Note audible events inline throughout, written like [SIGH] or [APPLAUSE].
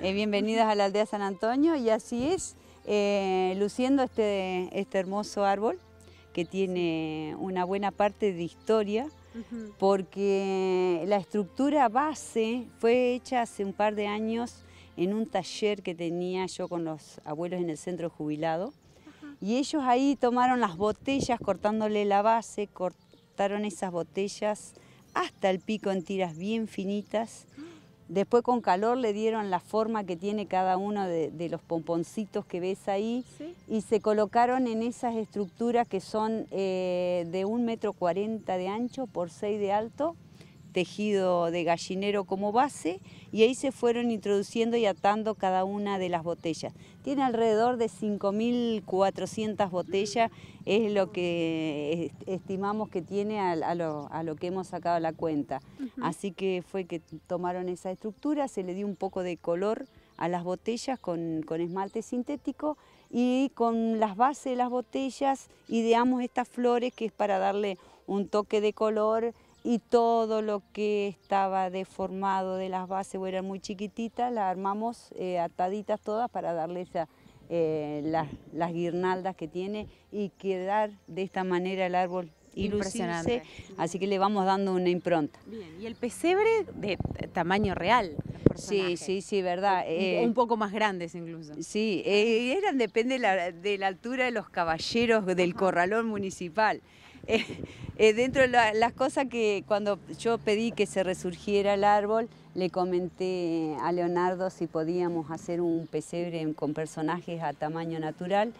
Eh, Bienvenidos a la aldea San Antonio y así es, eh, luciendo este, este hermoso árbol que tiene una buena parte de historia porque la estructura base fue hecha hace un par de años en un taller que tenía yo con los abuelos en el centro jubilado. Y ellos ahí tomaron las botellas cortándole la base, cortaron esas botellas hasta el pico en tiras bien finitas. Ah. Después con calor le dieron la forma que tiene cada uno de, los pomponcitos que ves ahí y se colocaron en esas estructuras que son eh, de un metro cuarenta de ancho por 6 de alto tejido de gallinero como base y ahí se fueron introduciendo y atando cada una de las botellas. Tiene alrededor de 5.400 botellas, es lo que estimamos que tiene a, lo, que hemos sacado la cuenta. Así que fue que tomaron esa estructura, se le dio un poco de color a las botellas con, con esmalte sintético y con las bases de las botellas ideamos estas flores que es para darle un toque de color y todo lo que estaba deformado de las bases o eran muy chiquititas, las armamos eh, ataditas todas para darle eh, las guirnaldas que tiene y quedar de esta manera el árbol Impresionante. Así que le vamos dando una impronta. Bien, y el pesebre de tamaño real. Sí, sí, sí, verdad. Eh. un poco más grandes incluso. Sí, eh, eran, depende de la, altura de los caballeros del corralón municipal. [LAUGHS] Eh, dentro de las cosas que cuando yo pedí que se resurgiera el árbol, le comenté a Leonardo si podíamos hacer un pesebre con personajes a tamaño natural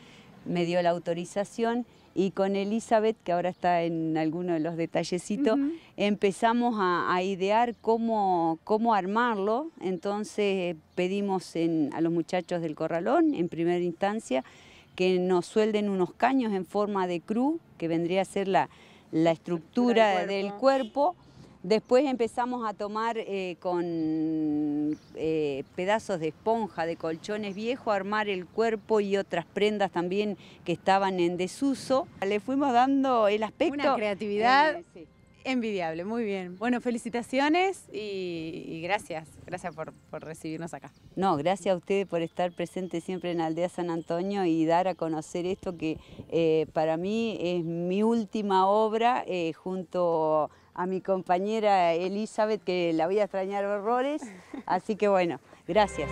me dio la autorización y con Elizabeth, que ahora está en alguno de los detallecitos, empezamos a, idear cómo, armarlo. Entonces eh, pedimos a los muchachos del corralón, en primera instancia, que nos suelden unos caños en forma de cruz, que vendría a ser la, estructura, del cuerpo Después empezamos a tomar eh, con eh, pedazos de esponja, de colchones viejos, armar el cuerpo y otras prendas también que estaban en desuso. Le fuimos dando el aspecto... Una creatividad. Eh, envidiable, muy bien. Bueno, felicitaciones y, gracias, gracias por, recibirnos acá. No, gracias a ustedes por estar presente siempre en Aldea San Antonio y dar a conocer esto que eh, para mí es mi última obra eh, junto a mi compañera Elizabeth, que la voy a extrañar horrores. [LAUGHS] Así que bueno, gracias.